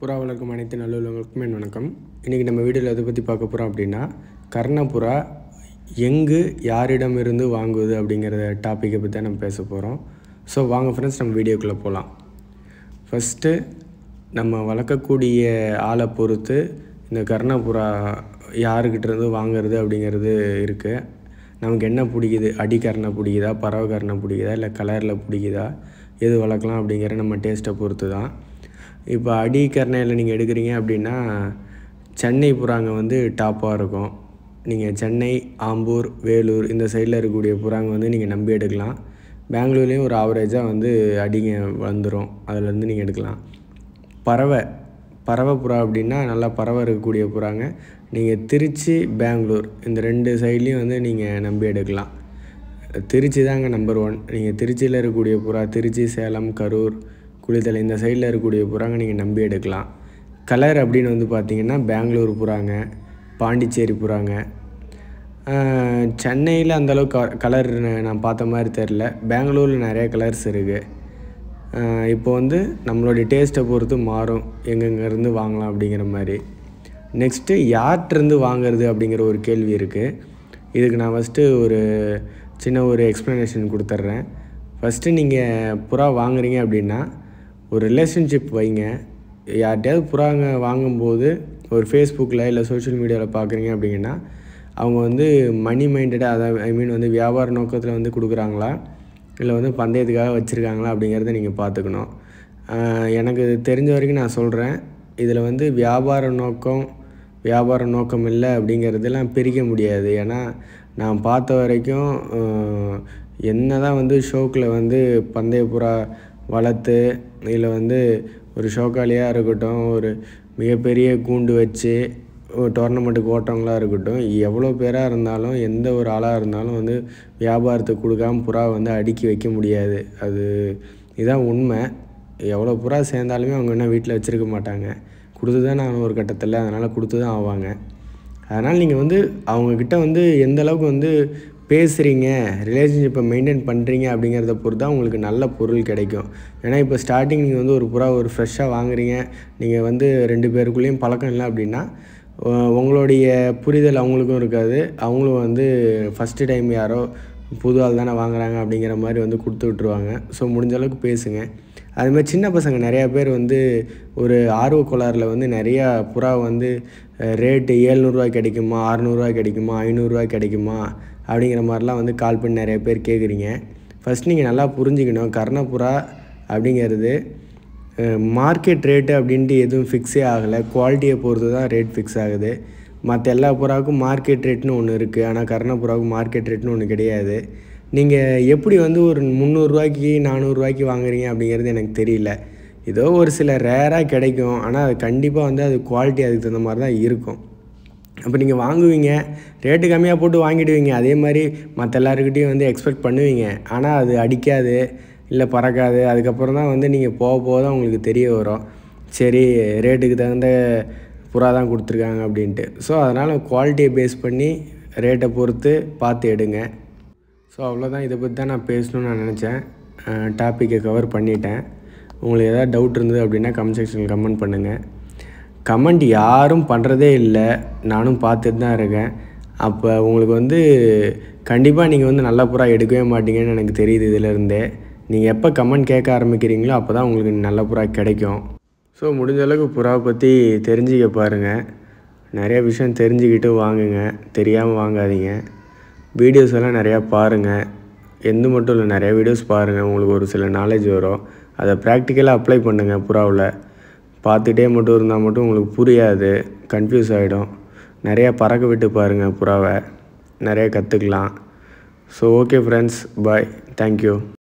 புறா வளர்க்கும் அனைத்து நல்லுள்ளவங்களுக்கும் என் வணக்கம் இன்றைக்கி நம்ம வீடியோவில் எதை பற்றி பார்க்க போகிறோம் அப்படின்னா கர்ணபுறா எங்கு யாரிடமிருந்து வாங்குவது அப்படிங்கிற டாப்பிக்கை பற்றி தான் நம்ம பேச போகிறோம் ஸோ வாங்க ஃப்ரெண்ட்ஸ் நம்ம வீடியோக்குள்ளே போகலாம் ஃபஸ்ட்டு நம்ம வளர்க்கக்கூடிய ஆளை பொறுத்து இந்த கர்ணபுரா யாருக்கிட்டேருந்து வாங்கிறது அப்படிங்கிறது இருக்குது நமக்கு என்ன பிடிக்குது அடிக்கரணை பிடிக்குதா கரணை பிடிக்குதா இல்லை கலரில் பிடிக்குதா எது வளர்க்கலாம் அப்படிங்கிற நம்ம டேஸ்ட்டை பொறுத்து தான் இப்போ அடிக்கரணையில் நீங்கள் எடுக்கிறீங்க அப்படின்னா சென்னை புறாங்க வந்து டாப்பாக இருக்கும் நீங்கள் சென்னை ஆம்பூர் வேலூர் இந்த சைடில் இருக்கக்கூடிய புறாங்க வந்து நீங்கள் நம்பி எடுக்கலாம் பெங்களூர்லேயும் ஒரு ஆவரேஜாக வந்து அடிங்க வந்துடும் அதிலேருந்து நீங்கள் எடுக்கலாம் பறவை பறவை புறா அப்படின்னா நல்லா பறவை இருக்கக்கூடிய புறாங்க நீங்கள் திருச்சி பெங்களூர் இந்த ரெண்டு சைட்லேயும் வந்து நீங்கள் நம்பி எடுக்கலாம் திருச்சி தாங்க நம்பர் ஒன் நீங்கள் திருச்சியில் இருக்கக்கூடிய புறா திருச்சி சேலம் கரூர் குளித்தலை இந்த சைடில் இருக்கக்கூடிய புறாங்க நீங்கள் நம்பி எடுக்கலாம் கலர் அப்படின்னு வந்து பார்த்திங்கன்னா பெங்களூர் புறாங்க பாண்டிச்சேரி புறாங்க சென்னையில் அந்தளவுக்கு கலர் நான் பார்த்த மாதிரி தெரில பெங்களூரில் நிறைய கலர்ஸ் இருக்குது இப்போ வந்து நம்மளுடைய டேஸ்ட்டை பொறுத்து மாறும் எங்கெங்கேருந்து வாங்கலாம் அப்படிங்கிற மாதிரி நெக்ஸ்ட்டு யார்கிட்டருந்து வாங்கிறது அப்படிங்கிற ஒரு கேள்வி இருக்குது இதுக்கு நான் ஃபஸ்ட்டு ஒரு சின்ன ஒரு எக்ஸ்ப்ளனேஷன் கொடுத்துட்றேன் ஃபஸ்ட்டு நீங்கள் புறா வாங்குறீங்க அப்படின்னா ஒரு ரிலேஷன்ஷிப் வைங்க யார்கிட்டயாவது புறாங்க வாங்கும்போது ஒரு ஃபேஸ்புக்கில் இல்லை சோஷியல் மீடியாவில் பார்க்குறீங்க அப்படிங்கன்னா அவங்க வந்து மணி மைண்டடாக அதாவது ஐ மீன் வந்து வியாபார நோக்கத்தில் வந்து கொடுக்குறாங்களா இல்லை வந்து பந்தயத்துக்காக வச்சுருக்காங்களா அப்படிங்கிறத நீங்கள் பார்த்துக்கணும் எனக்கு தெரிஞ்ச வரைக்கும் நான் சொல்கிறேன் இதில் வந்து வியாபார நோக்கம் வியாபார நோக்கம் இல்லை அப்படிங்கிறதெல்லாம் பிரிக்க முடியாது ஏன்னா நான் பார்த்த வரைக்கும் என்ன தான் வந்து ஷோக்கில் வந்து பந்தயப்புறா வளர்த்து இல்லை வந்து ஒரு ஷோக்காலியாக இருக்கட்டும் ஒரு மிகப்பெரிய கூண்டு வச்சு டோர்னமெண்ட்டுக்கு ஓட்டவங்களாக இருக்கட்டும் எவ்வளோ பேராக இருந்தாலும் எந்த ஒரு ஆளாக இருந்தாலும் வந்து வியாபாரத்தை கொடுக்காமல் புறா வந்து அடுக்கி வைக்க முடியாது அது இதுதான் உண்மை எவ்வளோ புறா சேர்ந்தாலுமே அவங்க என்ன வீட்டில் வச்சுருக்க மாட்டாங்க கொடுத்து தான் நான் ஒரு கட்டத்தில் அதனால் கொடுத்து தான் ஆவாங்க அதனால் நீங்கள் வந்து அவங்கக்கிட்ட வந்து எந்த அளவுக்கு வந்து பேசுகிறீங்க ரிலேஷன்ஷிப்பை மெயின்டைன் பண்ணுறீங்க அப்படிங்கிறத பொறுத்து தான் உங்களுக்கு நல்ல பொருள் கிடைக்கும் ஏன்னா இப்போ ஸ்டார்டிங் நீங்கள் வந்து ஒரு புறா ஒரு ஃப்ரெஷ்ஷாக வாங்குறீங்க நீங்கள் வந்து ரெண்டு பேருக்குள்ளேயும் பழக்கம் இல்லை அப்படின்னா உங்களுடைய புரிதல் அவங்களுக்கும் இருக்காது அவங்களும் வந்து ஃபஸ்ட்டு டைம் யாரோ புது ஆள் தானே வாங்குகிறாங்க அப்படிங்கிற மாதிரி வந்து கொடுத்து விட்ருவாங்க ஸோ முடிஞ்ச அளவுக்கு பேசுங்க அதுமாதிரி சின்ன பசங்க நிறையா பேர் வந்து ஒரு ஆர்வ கோளாறில் வந்து நிறையா புறா வந்து ரேட்டு ஏழ்நூறுரூவா கிடைக்குமா அறநூறுவா கிடைக்குமா ஐநூறுரூவா கிடைக்குமா அப்படிங்கிற மாதிரிலாம் வந்து கால் பண்ணி நிறைய பேர் கேட்குறீங்க ஃபஸ்ட் நீங்கள் நல்லா புரிஞ்சுக்கணும் கர்ணப்புறா அப்படிங்கிறது மார்க்கெட் ரேட்டு அப்படின்ட்டு எதுவும் ஃபிக்ஸே ஆகலை குவாலிட்டியை பொறுத்து தான் ரேட் ஃபிக்ஸ் ஆகுது மற்ற எல்லா புறாவுக்கும் மார்க்கெட் ரேட்னு ஒன்று இருக்குது ஆனால் கர்ண புறாவுக்கு மார்க்கெட் ரேட்னு ஒன்று கிடையாது நீங்கள் எப்படி வந்து ஒரு முந்நூறுரூவாய்க்கு நானூறுரூவாய்க்கு வாங்குறீங்க அப்படிங்கிறது எனக்கு தெரியல ஏதோ ஒரு சில ரேராக கிடைக்கும் ஆனால் அது கண்டிப்பாக வந்து அது குவாலிட்டி அதுக்கு தகுந்த மாதிரி தான் இருக்கும் அப்போ நீங்கள் வாங்குவீங்க ரேட்டு கம்மியாக போட்டு வாங்கிடுவீங்க அதே மாதிரி மற்ற எல்லாருக்கிட்டேயும் வந்து எக்ஸ்பெக்ட் பண்ணுவீங்க ஆனால் அது அடிக்காது இல்லை பறக்காது அதுக்கப்புறம் தான் வந்து நீங்கள் போக போக தான் உங்களுக்கு தெரிய வரும் சரி ரேட்டுக்கு தகுந்த புறா தான் கொடுத்துருக்காங்க அப்படின்ட்டு ஸோ அதனால் குவாலிட்டியை பேஸ் பண்ணி ரேட்டை பொறுத்து பார்த்து எடுங்க ஸோ அவ்வளோதான் இதை பற்றி தான் நான் பேசணும்னு நான் நினச்சேன் டாப்பிக்கை கவர் பண்ணிட்டேன் உங்களுக்கு எதாவது டவுட் இருந்தது அப்படின்னா கமெண்ட் செக்ஷனில் கமெண்ட் பண்ணுங்கள் கமெண்ட் யாரும் பண்ணுறதே இல்லை நானும் பார்த்துட்டு தான் இருக்கேன் அப்போ உங்களுக்கு வந்து கண்டிப்பாக நீங்கள் வந்து நல்ல புறா எடுக்கவே மாட்டீங்கன்னு எனக்கு தெரியுது இதிலேருந்தே நீங்கள் எப்போ கமெண்ட் கேட்க ஆரம்பிக்கிறீங்களோ அப்போ தான் உங்களுக்கு நல்ல புறா கிடைக்கும் ஸோ முடிஞ்ச அளவுக்கு புறாவை பற்றி தெரிஞ்சுக்க பாருங்கள் நிறைய விஷயம் தெரிஞ்சுக்கிட்டு வாங்குங்க தெரியாமல் வாங்காதீங்க வீடியோஸ் எல்லாம் நிறையா பாருங்கள் எந்த மட்டும் இல்லை நிறையா வீடியோஸ் பாருங்கள் உங்களுக்கு ஒரு சில நாலேஜ் வரும் அதை ப்ராக்டிக்கலாக அப்ளை பண்ணுங்கள் புறாவில் பார்த்துட்டே மட்டும் இருந்தால் மட்டும் உங்களுக்கு புரியாது கன்ஃபியூஸ் ஆகிடும் நிறையா பறக்க விட்டு பாருங்கள் புறாவை நிறையா கற்றுக்கலாம் so okay friends bye thank you